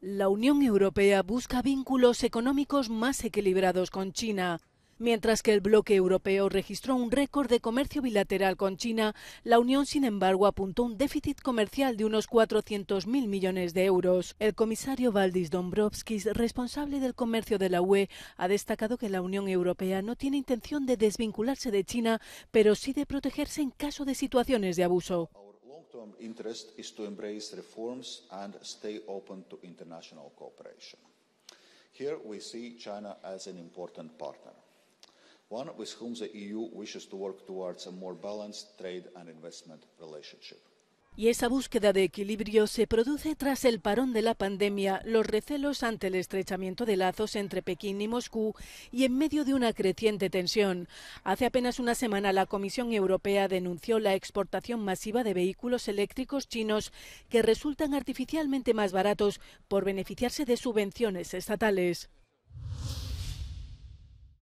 La Unión Europea busca vínculos económicos más equilibrados con China. Mientras que el bloque europeo registró un récord de comercio bilateral con China, la Unión, sin embargo, apuntó un déficit comercial de unos 400.000 millones de euros. El comisario Valdis Dombrovskis, responsable del comercio de la UE, ha destacado que la Unión Europea no tiene intención de desvincularse de China, pero sí de protegerse en caso de situaciones de abuso. long-term interest is to embrace reforms and stay open to international cooperation. Here we see China as an important partner, one with whom the EU wishes to work towards a more balanced trade and investment relationship. Y esa búsqueda de equilibrio se produce tras el parón de la pandemia, los recelos ante el estrechamiento de lazos entre Pekín y Moscú y en medio de una creciente tensión. Hace apenas una semana la Comisión Europea denunció la exportación masiva de vehículos eléctricos chinos que resultan artificialmente más baratos por beneficiarse de subvenciones estatales.